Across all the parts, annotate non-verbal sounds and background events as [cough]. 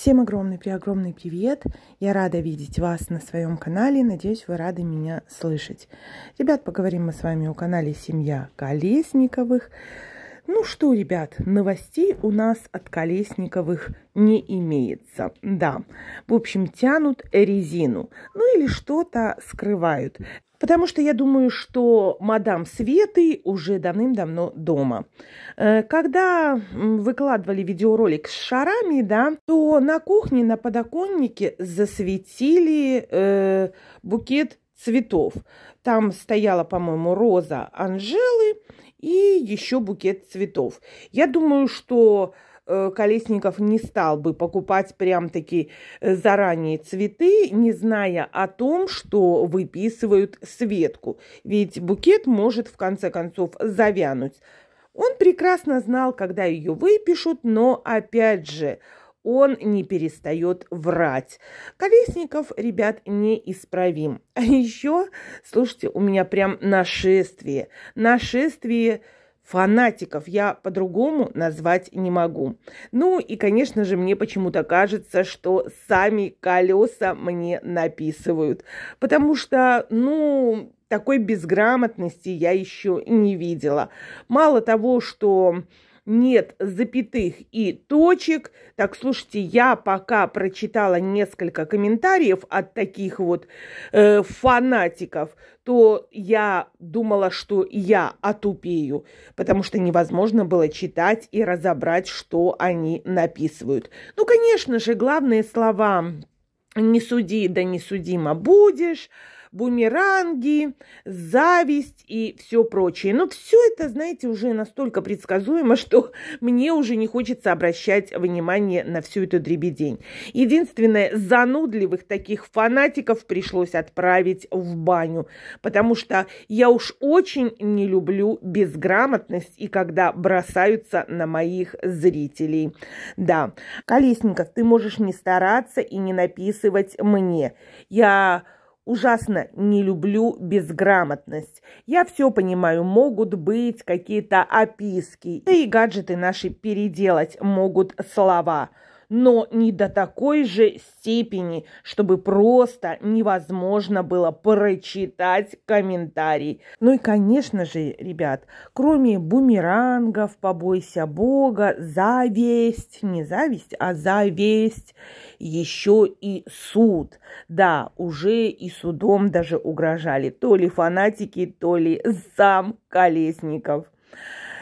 Всем огромный при огромный привет! Я рада видеть вас на своем канале. Надеюсь, вы рады меня слышать. Ребят, поговорим мы с вами о канале Семья Колесниковых. Ну что, ребят, новостей у нас от Колесниковых не имеется. Да, в общем, тянут резину, ну или что-то скрывают. Потому что я думаю, что мадам Светы уже давным-давно дома. Э, когда выкладывали видеоролик с шарами, да, то на кухне, на подоконнике засветили э, букет цветов. Там стояла, по-моему, роза Анжелы и еще букет цветов. Я думаю, что Э, Колесников не стал бы покупать прям-таки э, заранее цветы, не зная о том, что выписывают Светку. Ведь букет может в конце концов завянуть. Он прекрасно знал, когда ее выпишут, но опять же, он не перестает врать. Колесников, ребят, неисправим. А еще, слушайте, у меня прям нашествие. Нашествие – фанатиков я по-другому назвать не могу. Ну и, конечно же, мне почему-то кажется, что сами колеса мне написывают, потому что, ну, такой безграмотности я еще не видела. Мало того, что нет запятых и точек. Так, слушайте, я пока прочитала несколько комментариев от таких вот э, фанатиков, то я думала, что я отупею, потому что невозможно было читать и разобрать, что они написывают. Ну, конечно же, главные слова «не суди, да не судима будешь», бумеранги, зависть и все прочее. Но все это, знаете, уже настолько предсказуемо, [laughs] что мне уже не хочется обращать внимание на всю эту дребедень. Единственное, занудливых таких фанатиков пришлось отправить в баню, потому что я уж очень не люблю безграмотность и когда бросаются на моих зрителей. Да, Колесников, ты можешь не стараться и не написывать мне. Я ужасно не люблю безграмотность. Я все понимаю, могут быть какие-то описки, да и гаджеты наши переделать могут слова – но не до такой же степени, чтобы просто невозможно было прочитать комментарий. Ну и, конечно же, ребят, кроме бумерангов, побойся бога, зависть, не зависть, а зависть, еще и суд. Да, уже и судом даже угрожали то ли фанатики, то ли сам Колесников.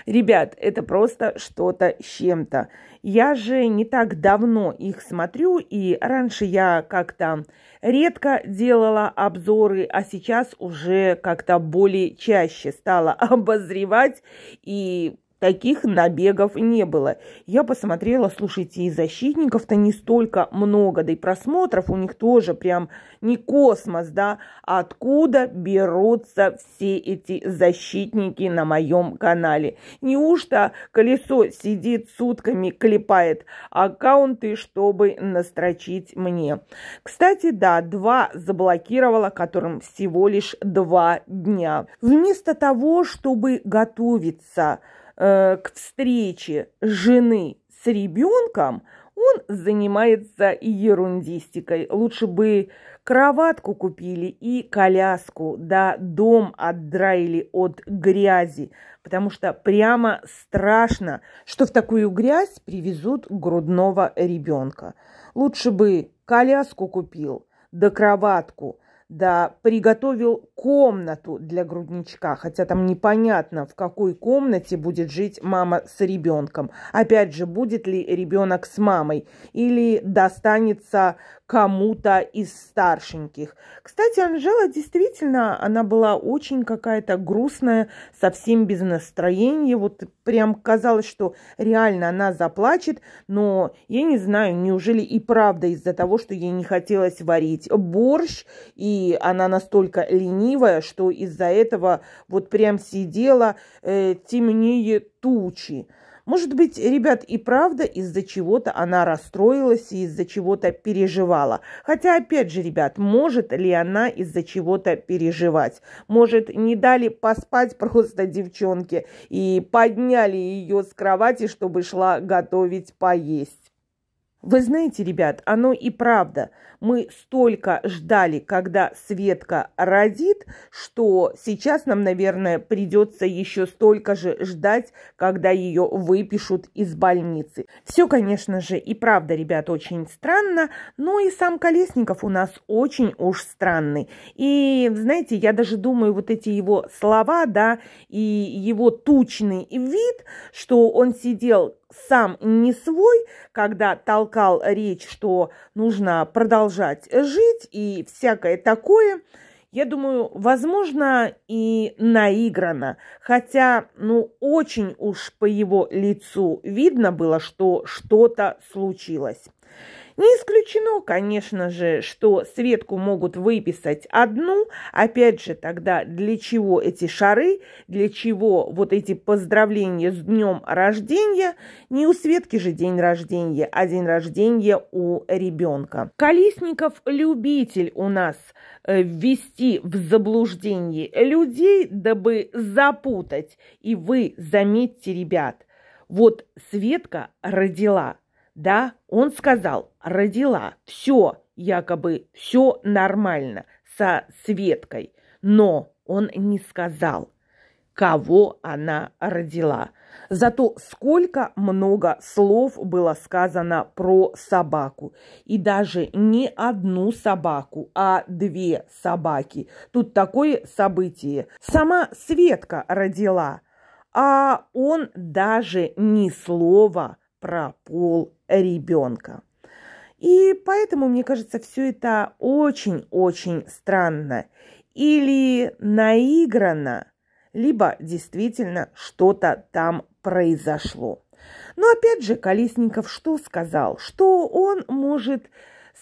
Ребят, это просто что-то с чем-то. Я же не так давно их смотрю, и раньше я как-то редко делала обзоры, а сейчас уже как-то более чаще стала [laughs] обозревать и Таких набегов не было. Я посмотрела, слушайте, и защитников-то не столько много, да и просмотров у них тоже прям не космос, да. Откуда берутся все эти защитники на моем канале? Неужто колесо сидит сутками, клепает аккаунты, чтобы настрочить мне? Кстати, да, два заблокировала, которым всего лишь два дня. Вместо того, чтобы готовиться Э, к встрече жены с ребенком, он занимается ерундистикой. Лучше бы кроватку купили и коляску, да дом отдраили от грязи, потому что прямо страшно, что в такую грязь привезут грудного ребенка. Лучше бы коляску купил, да кроватку – да приготовил комнату для грудничка, хотя там непонятно, в какой комнате будет жить мама с ребенком. Опять же, будет ли ребенок с мамой или достанется кому-то из старшеньких. Кстати, Анжела действительно, она была очень какая-то грустная, совсем без настроения. Вот прям казалось, что реально она заплачет, но я не знаю, неужели и правда из-за того, что ей не хотелось варить борщ и она настолько ленивая, что из-за этого вот прям сидела э, темнее тучи. Может быть, ребят, и правда из-за чего-то она расстроилась и из-за чего-то переживала. Хотя, опять же, ребят, может ли она из-за чего-то переживать? Может, не дали поспать просто девчонке и подняли ее с кровати, чтобы шла готовить поесть? Вы знаете, ребят, оно и правда. Мы столько ждали, когда Светка родит, что сейчас нам, наверное, придется еще столько же ждать, когда ее выпишут из больницы. Все, конечно же, и правда, ребят, очень странно, но и сам Колесников у нас очень уж странный. И, знаете, я даже думаю, вот эти его слова, да, и его тучный вид, что он сидел сам не свой, когда толкал речь, что нужно продолжать жить и всякое такое, я думаю, возможно, и наиграно. Хотя, ну, очень уж по его лицу видно было, что что-то случилось. Не исключено, конечно же, что Светку могут выписать одну. Опять же, тогда для чего эти шары, для чего вот эти поздравления с днем рождения? Не у Светки же день рождения, а день рождения у ребенка. Колесников любитель у нас э, ввести в заблуждение людей, дабы запутать. И вы заметьте, ребят, вот Светка родила – да, он сказал, родила, все, якобы, все нормально со Светкой. Но он не сказал, кого она родила. Зато сколько много слов было сказано про собаку. И даже не одну собаку, а две собаки. Тут такое событие. Сама Светка родила, а он даже ни слова про пол ребенка. И поэтому, мне кажется, все это очень-очень странно. Или наиграно, либо действительно что-то там произошло. Но опять же, Колесников что сказал? Что он может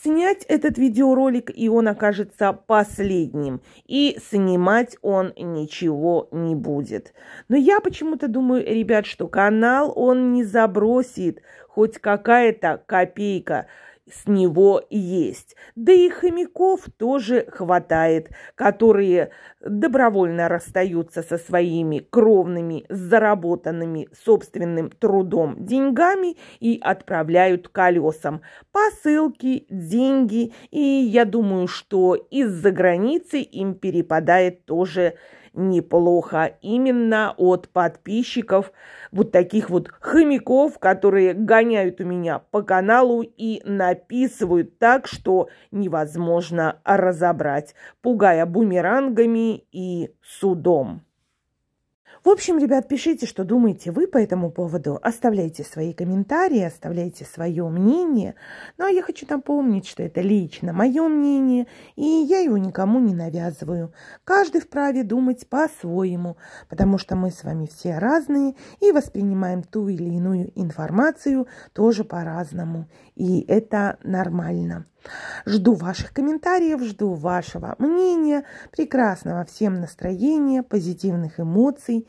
Снять этот видеоролик, и он окажется последним. И снимать он ничего не будет. Но я почему-то думаю, ребят, что канал он не забросит. Хоть какая-то копейка с него есть. Да и хомяков тоже хватает, которые добровольно расстаются со своими кровными, заработанными собственным трудом деньгами и отправляют колесам посылки, деньги. И я думаю, что из-за границы им перепадает тоже неплохо именно от подписчиков, вот таких вот хомяков, которые гоняют у меня по каналу и написывают так, что невозможно разобрать, пугая бумерангами и судом. В общем, ребят, пишите, что думаете вы по этому поводу. Оставляйте свои комментарии, оставляйте свое мнение. Ну, а я хочу напомнить, что это лично мое мнение, и я его никому не навязываю. Каждый вправе думать по-своему, потому что мы с вами все разные и воспринимаем ту или иную информацию тоже по-разному. И это нормально. Жду ваших комментариев, жду вашего мнения, прекрасного всем настроения, позитивных эмоций